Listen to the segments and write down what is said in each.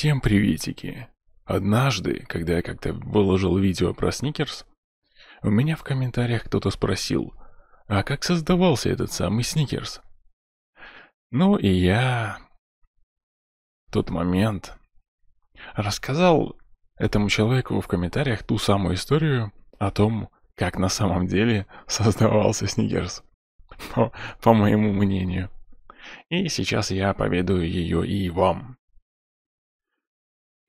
Всем приветики. Однажды, когда я как-то выложил видео про сникерс, у меня в комментариях кто-то спросил, а как создавался этот самый сникерс? Ну и я... В тот момент рассказал этому человеку в комментариях ту самую историю о том, как на самом деле создавался сникерс. По, по моему мнению. И сейчас я поведаю ее и вам.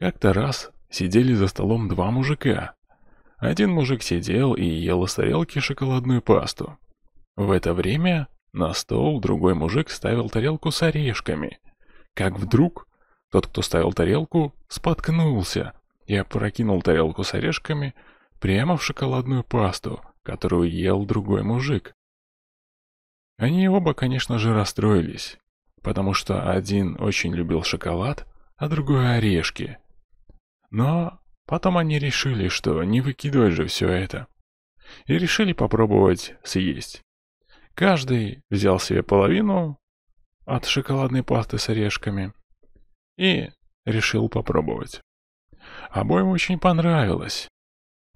Как-то раз сидели за столом два мужика. Один мужик сидел и ел из тарелки шоколадную пасту. В это время на стол другой мужик ставил тарелку с орешками. Как вдруг тот, кто ставил тарелку, споткнулся и опрокинул тарелку с орешками прямо в шоколадную пасту, которую ел другой мужик. Они оба, конечно же, расстроились, потому что один очень любил шоколад, а другой орешки. Но потом они решили, что не выкидывать же все это. И решили попробовать съесть. Каждый взял себе половину от шоколадной пасты с орешками и решил попробовать. Обоим очень понравилось.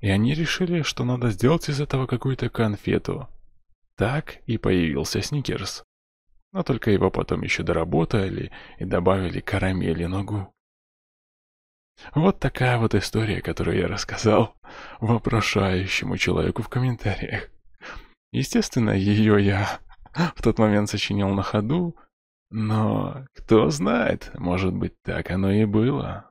И они решили, что надо сделать из этого какую-то конфету. Так и появился Сникерс. Но только его потом еще доработали и добавили карамели ногу. Вот такая вот история, которую я рассказал вопрошающему человеку в комментариях. Естественно, ее я в тот момент сочинил на ходу, но кто знает, может быть, так оно и было.